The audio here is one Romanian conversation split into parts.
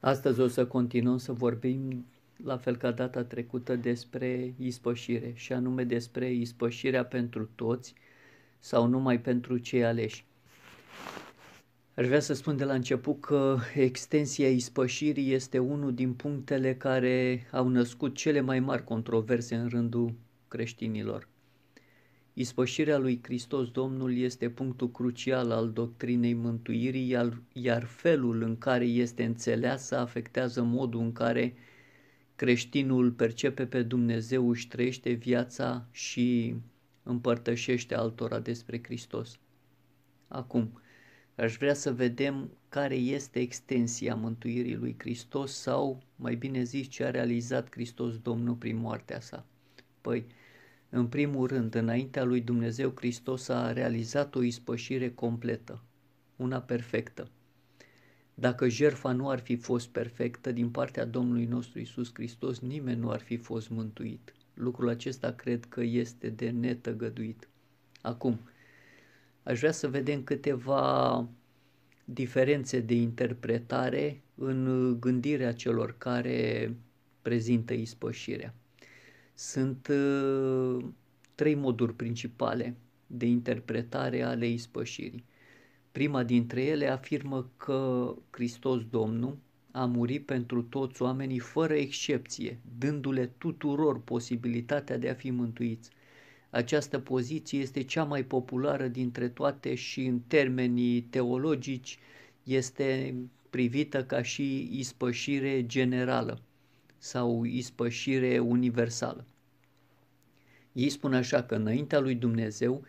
Astăzi o să continuăm să vorbim, la fel ca data trecută, despre ispășire și anume despre ispășirea pentru toți sau numai pentru cei aleși. Aș vrea să spun de la început că extensia ispășirii este unul din punctele care au născut cele mai mari controverse în rândul creștinilor. Ispășirea lui Hristos Domnul este punctul crucial al doctrinei mântuirii, iar, felul în care este înțeleasă afectează modul în care creștinul percepe pe Dumnezeu, își trăiește viața și împărtășește altora despre Hristos. Acum, aș vrea să vedem care este extensia mântuirii lui Hristos sau, mai bine zis, ce a realizat Hristos Domnul prin moartea sa. Păi, în primul rând, înaintea lui Dumnezeu Hristos a realizat o ispășire completă, una perfectă. Dacă jerfa nu ar fi fost perfectă din partea Domnului nostru Isus Hristos, nimeni nu ar fi fost mântuit. Lucrul acesta cred că este de netăgăduit. Acum, aș vrea să vedem câteva diferențe de interpretare în gândirea celor care prezintă ispășirea. Sunt ă, trei moduri principale de interpretare ale ispășirii. Prima dintre ele afirmă că Hristos Domnul a murit pentru toți oamenii fără excepție, dându-le tuturor posibilitatea de a fi mântuiți. Această poziție este cea mai populară dintre toate și în termenii teologici este privită ca și ispășire generală sau ispășire universală. Ei spun așa că înaintea lui Dumnezeu,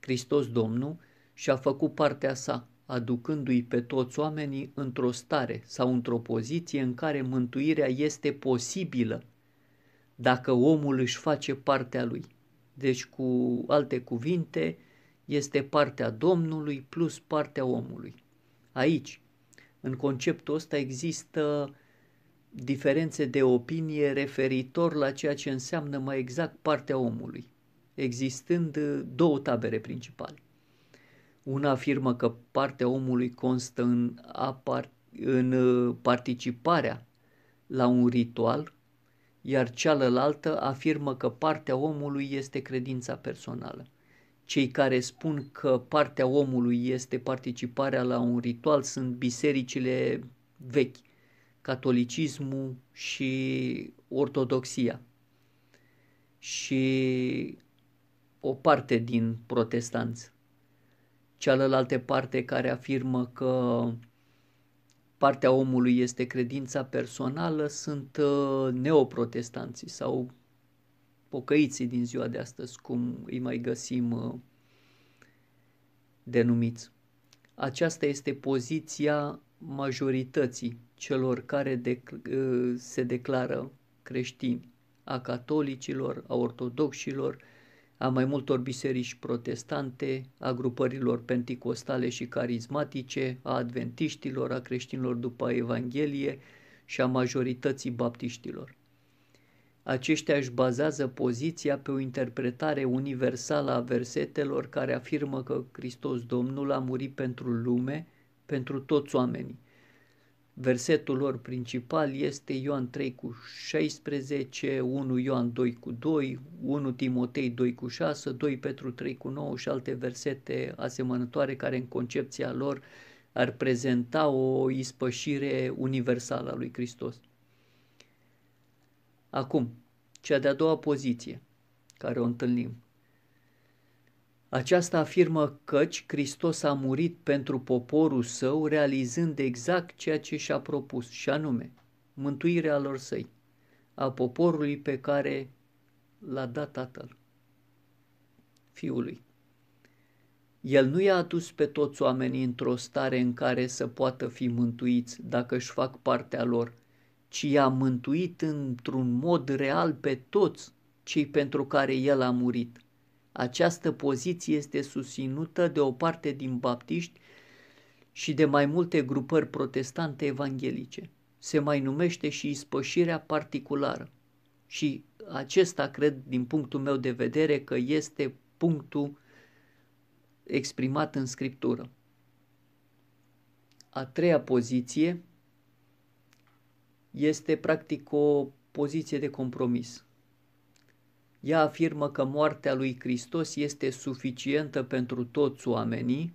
Hristos Domnul și-a făcut partea sa, aducându-i pe toți oamenii într-o stare sau într-o poziție în care mântuirea este posibilă dacă omul își face partea lui. Deci, cu alte cuvinte, este partea Domnului plus partea omului. Aici, în conceptul ăsta există diferențe de opinie referitor la ceea ce înseamnă mai exact partea omului, existând uh, două tabere principale. Una afirmă că partea omului constă în, apar, în uh, participarea la un ritual, iar cealaltă afirmă că partea omului este credința personală. Cei care spun că partea omului este participarea la un ritual sunt bisericile vechi catolicismul și ortodoxia și o parte din protestanți. Cealaltă parte care afirmă că partea omului este credința personală sunt uh, neoprotestanții sau pocăiții din ziua de astăzi, cum îi mai găsim uh, denumiți. Aceasta este poziția majorității celor care dec- ă, se declară creștini, a catolicilor, a ortodoxilor, a mai multor biserici protestante, a grupărilor penticostale și carismatice, a adventiștilor, a creștinilor după Evanghelie și a majorității baptiștilor. Aceștia își bazează poziția pe o interpretare universală a versetelor care afirmă că Hristos Domnul a murit pentru lume – pentru toți oamenii. Versetul lor principal este Ioan 3 cu 16, 1 Ioan 2 cu 2, 1 Timotei 2 cu 6, 2 Petru 3 cu 9 și alte versete asemănătoare care în concepția lor ar prezenta o ispășire universală a lui Hristos. Acum, cea de-a doua poziție care o întâlnim, aceasta afirmă căci Hristos a murit pentru poporul său realizând exact ceea ce și-a propus, și anume mântuirea lor săi, a poporului pe care l-a dat tatăl, fiului. El nu i-a adus pe toți oamenii într-o stare în care să poată fi mântuiți dacă își fac partea lor, ci i-a mântuit într-un mod real pe toți cei pentru care el a murit – această poziție este susținută de o parte din baptiști și de mai multe grupări protestante evanghelice. Se mai numește și ispășirea particulară. Și acesta cred, din punctul meu de vedere, că este punctul exprimat în Scriptură. A treia poziție este practic o poziție de compromis. Ea afirmă că moartea lui Hristos este suficientă pentru toți oamenii,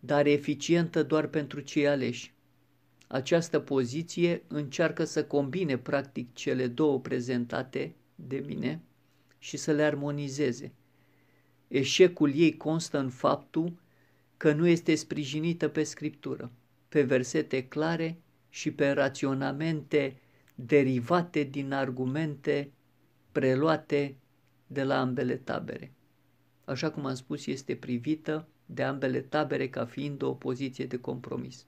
dar eficientă doar pentru cei aleși. Această poziție încearcă să combine practic cele două prezentate de mine și să le armonizeze. Eșecul ei constă în faptul că nu este sprijinită pe scriptură, pe versete clare și pe raționamente derivate din argumente preluate de la ambele tabere. Așa cum am spus, este privită de ambele tabere ca fiind o poziție de compromis.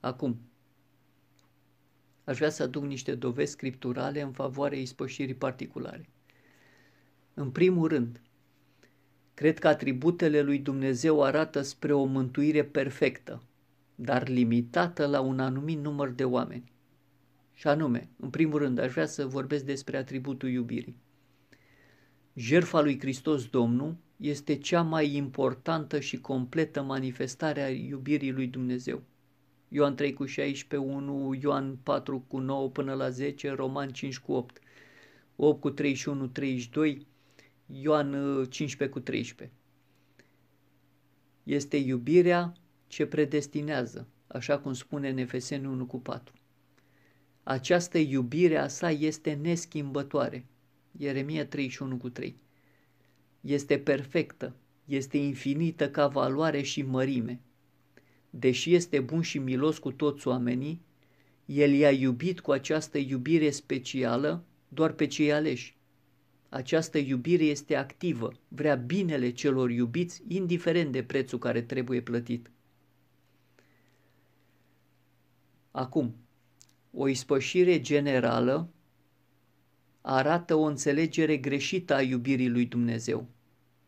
Acum, aș vrea să aduc niște dovezi scripturale în favoarea ispășirii particulare. În primul rând, cred că atributele lui Dumnezeu arată spre o mântuire perfectă, dar limitată la un anumit număr de oameni. Și anume, în primul rând, aș vrea să vorbesc despre atributul iubirii. Jerfa lui Hristos Domnul este cea mai importantă și completă manifestare a iubirii lui Dumnezeu. Ioan 3 cu 16, 1, Ioan 4 cu 9 până la 10, Roman 5 cu 8, 8 cu 31, 32, Ioan 15 uh, cu 13. Este iubirea ce predestinează, așa cum spune în 1 cu 4. Această iubire a sa este neschimbătoare. Ieremia 31,3 Este perfectă, este infinită ca valoare și mărime. Deși este bun și milos cu toți oamenii, el i-a iubit cu această iubire specială doar pe cei aleși. Această iubire este activă, vrea binele celor iubiți, indiferent de prețul care trebuie plătit. Acum, o ispășire generală arată o înțelegere greșită a iubirii lui Dumnezeu.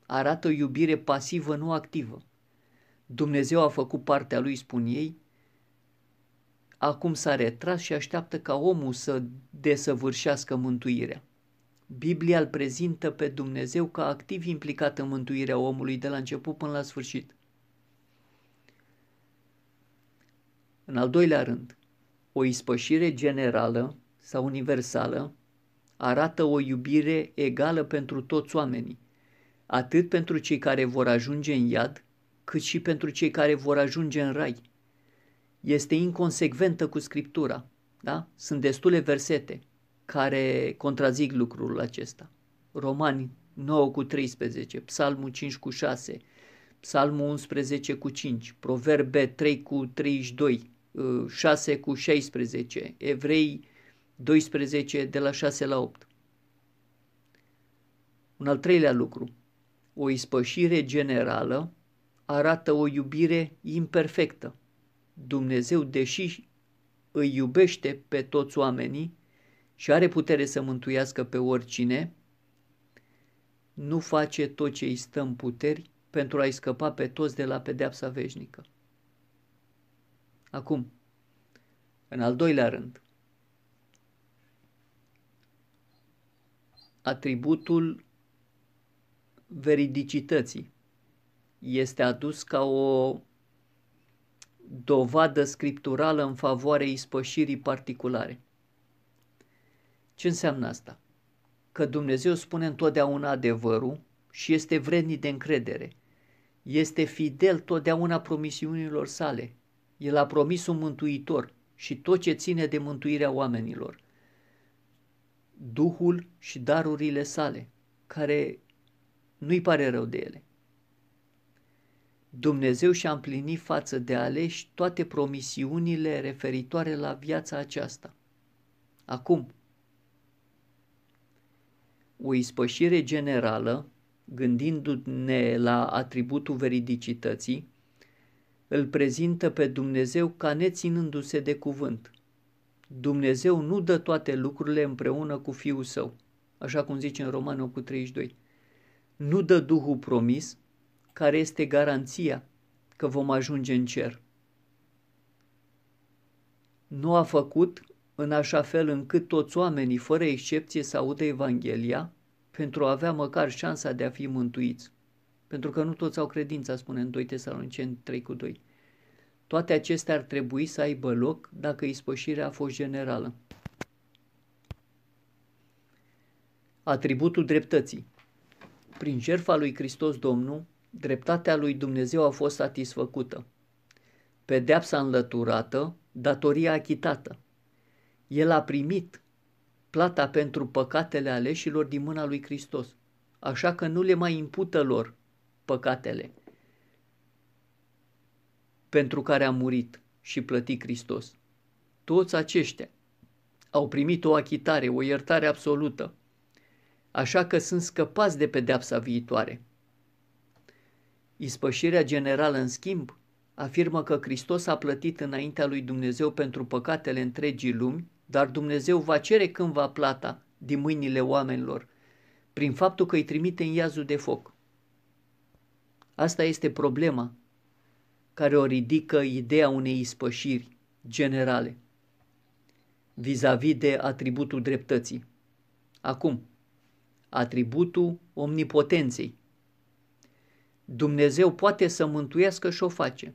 Arată o iubire pasivă, nu activă. Dumnezeu a făcut partea lui, spun ei, acum s-a retras și așteaptă ca omul să desăvârșească mântuirea. Biblia îl prezintă pe Dumnezeu ca activ implicat în mântuirea omului de la început până la sfârșit. În al doilea rând, o ispășire generală sau universală arată o iubire egală pentru toți oamenii, atât pentru cei care vor ajunge în iad, cât și pentru cei care vor ajunge în rai. Este inconsecventă cu Scriptura, da? Sunt destule versete care contrazic lucrul acesta. Romani 9 cu 13, Psalmul 5 cu 6, Psalmul 11 cu 5, Proverbe 3 cu 32, 6 cu 16, Evrei 12 de la 6 la 8. Un al treilea lucru, o ispășire generală arată o iubire imperfectă. Dumnezeu, deși îi iubește pe toți oamenii și are putere să mântuiască pe oricine, nu face tot ce îi stă în puteri pentru a-i scăpa pe toți de la pedeapsa veșnică. Acum, în al doilea rând, atributul veridicității este adus ca o dovadă scripturală în favoarea ispășirii particulare. Ce înseamnă asta? Că Dumnezeu spune întotdeauna adevărul și este vrednic de încredere. Este fidel totdeauna promisiunilor sale. El a promis un mântuitor și tot ce ține de mântuirea oamenilor. Duhul și darurile sale, care nu-i pare rău de ele. Dumnezeu și-a împlinit față de aleși toate promisiunile referitoare la viața aceasta. Acum, o ispășire generală, gândindu-ne la atributul veridicității, îl prezintă pe Dumnezeu ca neținându-se de cuvânt. Dumnezeu nu dă toate lucrurile împreună cu Fiul Său, așa cum zice în Romanul cu 32. Nu dă Duhul promis, care este garanția că vom ajunge în cer. Nu a făcut în așa fel încât toți oamenii, fără excepție, să audă Evanghelia pentru a avea măcar șansa de a fi mântuiți pentru că nu toți au credința, spune în 2 Tesaloniceni 3 cu 2. Toate acestea ar trebui să aibă loc dacă ispășirea a fost generală. Atributul dreptății Prin jertfa lui Hristos Domnul, dreptatea lui Dumnezeu a fost satisfăcută. Pedeapsa înlăturată, datoria achitată. El a primit plata pentru păcatele aleșilor din mâna lui Hristos, așa că nu le mai impută lor păcatele pentru care a murit și plăti Hristos. Toți aceștia au primit o achitare, o iertare absolută, așa că sunt scăpați de pedeapsa viitoare. Ispășirea generală, în schimb, afirmă că Hristos a plătit înaintea lui Dumnezeu pentru păcatele întregii lumi, dar Dumnezeu va cere cândva plata din mâinile oamenilor, prin faptul că îi trimite în iazul de foc. Asta este problema care o ridică ideea unei ispășiri generale vis-a-vis de atributul dreptății. Acum, atributul omnipotenței. Dumnezeu poate să mântuiască și o face.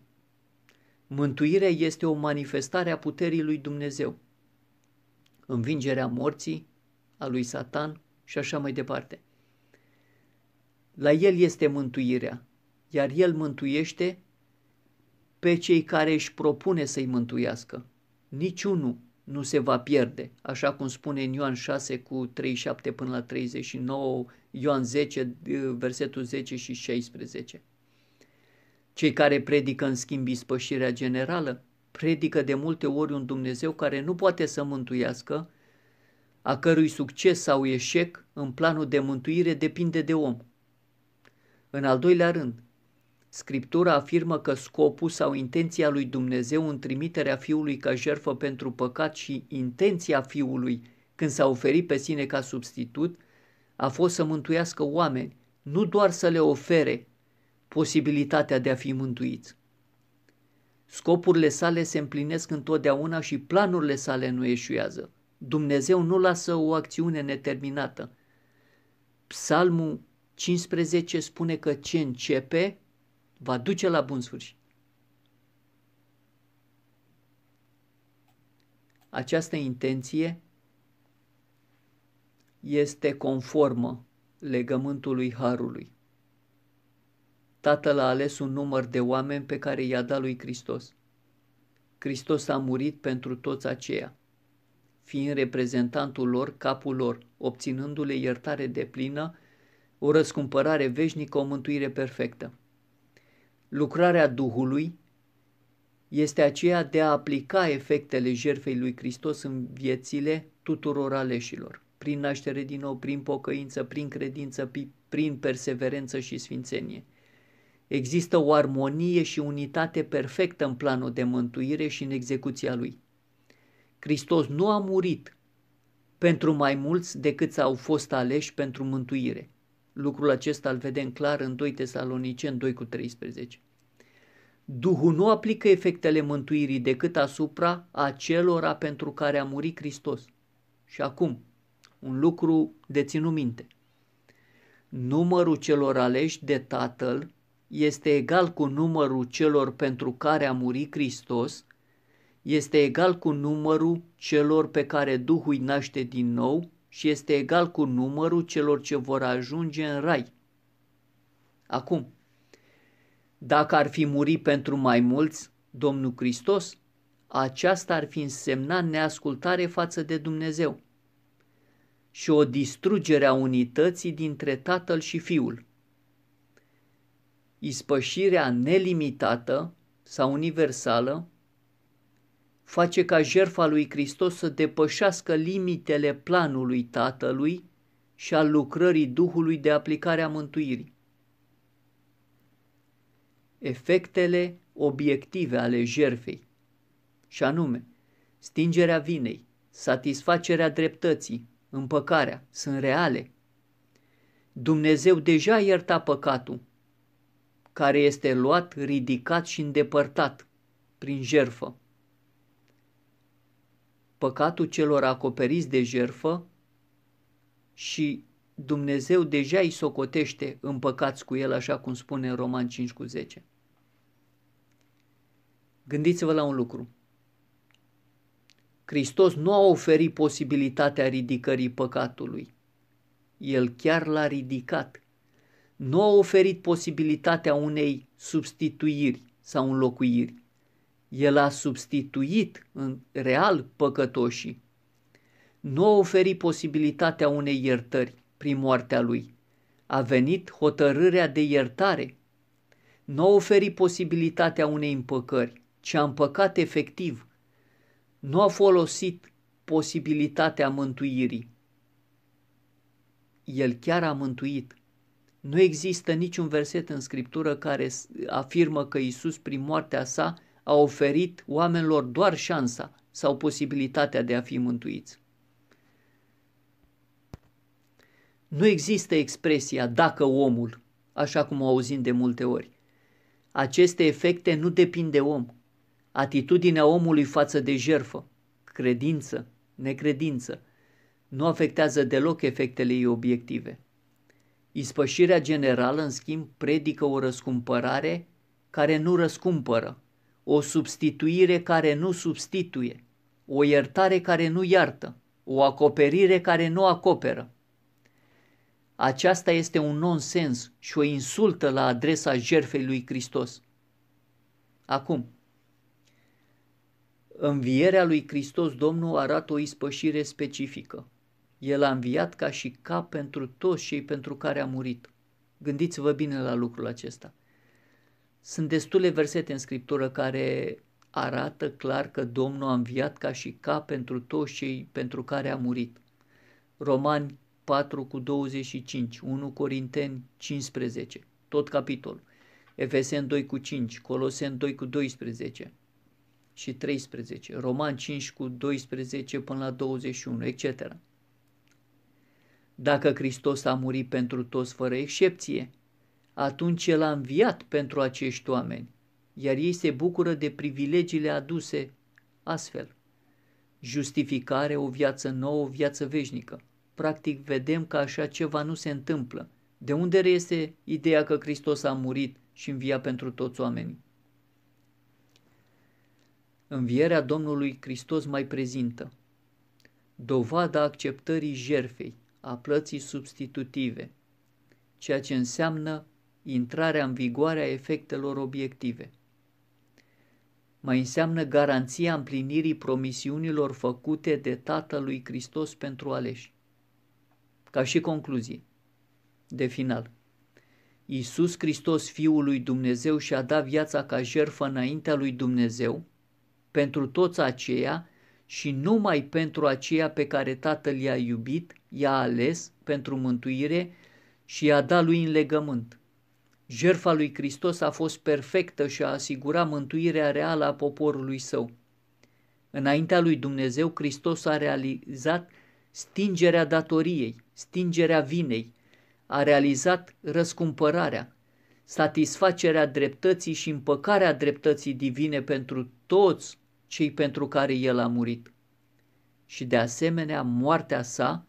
Mântuirea este o manifestare a puterii lui Dumnezeu. Învingerea morții, a lui Satan și așa mai departe. La el este mântuirea, iar El mântuiește pe cei care își propune să-i mântuiască. Niciunul nu se va pierde, așa cum spune în Ioan 6 cu 37 până la 39, Ioan 10, versetul 10 și 16. Cei care predică în schimb ispășirea generală, predică de multe ori un Dumnezeu care nu poate să mântuiască, a cărui succes sau eșec în planul de mântuire depinde de om. În al doilea rând, Scriptura afirmă că scopul sau intenția lui Dumnezeu în trimiterea Fiului ca jerfă pentru păcat și intenția Fiului când s-a oferit pe sine ca substitut a fost să mântuiască oameni, nu doar să le ofere posibilitatea de a fi mântuiți. Scopurile sale se împlinesc întotdeauna și planurile sale nu eșuează. Dumnezeu nu lasă o acțiune neterminată. Psalmul 15 spune că ce începe, va duce la bun sfârșit. Această intenție este conformă legământului Harului. Tatăl a ales un număr de oameni pe care i-a dat lui Hristos. Hristos a murit pentru toți aceia, fiind reprezentantul lor, capul lor, obținându-le iertare de plină, o răscumpărare veșnică, o mântuire perfectă lucrarea Duhului este aceea de a aplica efectele jertfei lui Hristos în viețile tuturor aleșilor, prin naștere din nou, prin pocăință, prin credință, prin perseverență și sfințenie. Există o armonie și unitate perfectă în planul de mântuire și în execuția lui. Hristos nu a murit pentru mai mulți decât au fost aleși pentru mântuire – Lucrul acesta îl vedem clar în 2 Tesaloniceni 2 cu 13. Duhul nu aplică efectele mântuirii decât asupra acelora pentru care a murit Hristos. Și acum, un lucru de ținut minte. Numărul celor aleși de Tatăl este egal cu numărul celor pentru care a murit Hristos, este egal cu numărul celor pe care Duhul îi naște din nou și este egal cu numărul celor ce vor ajunge în rai. Acum, dacă ar fi murit pentru mai mulți, Domnul Hristos, aceasta ar fi însemnat neascultare față de Dumnezeu și o distrugere a unității dintre Tatăl și Fiul. Ispășirea nelimitată sau universală face ca jertfa lui Hristos să depășească limitele planului Tatălui și al lucrării Duhului de aplicare a mântuirii. Efectele obiective ale jerfei, și anume stingerea vinei, satisfacerea dreptății, împăcarea, sunt reale. Dumnezeu deja ierta păcatul, care este luat, ridicat și îndepărtat prin jerfă păcatul celor acoperiți de jerfă și Dumnezeu deja îi socotește împăcați cu el, așa cum spune în Roman 5 cu 10. Gândiți-vă la un lucru. Hristos nu a oferit posibilitatea ridicării păcatului. El chiar l-a ridicat. Nu a oferit posibilitatea unei substituiri sau înlocuiri. El a substituit în real păcătoșii. Nu a oferit posibilitatea unei iertări prin moartea lui. A venit hotărârea de iertare. Nu a oferit posibilitatea unei împăcări, ci a împăcat efectiv. Nu a folosit posibilitatea mântuirii. El chiar a mântuit. Nu există niciun verset în Scriptură care afirmă că Isus prin moartea sa a oferit oamenilor doar șansa sau posibilitatea de a fi mântuiți. Nu există expresia dacă omul, așa cum o auzim de multe ori. Aceste efecte nu depind de om. Atitudinea omului față de jerfă, credință, necredință, nu afectează deloc efectele ei obiective. Ispășirea generală, în schimb, predică o răscumpărare care nu răscumpără, o substituire care nu substituie, o iertare care nu iartă, o acoperire care nu acoperă. Aceasta este un nonsens și o insultă la adresa jerfei lui Hristos. Acum, învierea lui Hristos Domnul arată o ispășire specifică. El a înviat ca și cap pentru toți cei pentru care a murit. Gândiți-vă bine la lucrul acesta. Sunt destule versete în Scriptură care arată clar că Domnul a înviat ca și ca pentru toți cei pentru care a murit. Romani 4 cu 25, 1 Corinteni 15, tot capitol, Efesen 2 cu 5, Colosen 2 cu 12 și 13, Roman 5 cu 12 până la 21, etc. Dacă Hristos a murit pentru toți fără excepție, atunci el a înviat pentru acești oameni, iar ei se bucură de privilegiile aduse astfel. Justificare, o viață nouă, o viață veșnică. Practic vedem că așa ceva nu se întâmplă. De unde este ideea că Hristos a murit și învia pentru toți oamenii? Învierea Domnului Hristos mai prezintă dovada acceptării jerfei, a plății substitutive, ceea ce înseamnă intrarea în vigoare a efectelor obiective. Mai înseamnă garanția împlinirii promisiunilor făcute de Tatălui Hristos pentru aleși. Ca și concluzie, de final, Iisus Hristos, Fiul lui Dumnezeu, și-a dat viața ca jertfă înaintea lui Dumnezeu pentru toți aceia și numai pentru aceia pe care Tatăl i-a iubit, i-a ales pentru mântuire și i-a dat lui în legământ. Jerfa lui Hristos a fost perfectă și a asigurat mântuirea reală a poporului său. Înaintea lui Dumnezeu, Hristos a realizat stingerea datoriei, stingerea vinei, a realizat răscumpărarea, satisfacerea dreptății și împăcarea dreptății divine pentru toți cei pentru care el a murit. Și de asemenea, moartea sa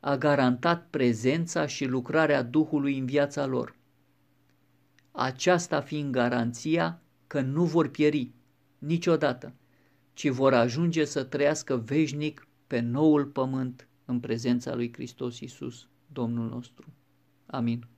a garantat prezența și lucrarea Duhului în viața lor aceasta fiind garanția că nu vor pieri niciodată, ci vor ajunge să trăiască veșnic pe noul pământ în prezența lui Hristos Iisus, Domnul nostru. Amin.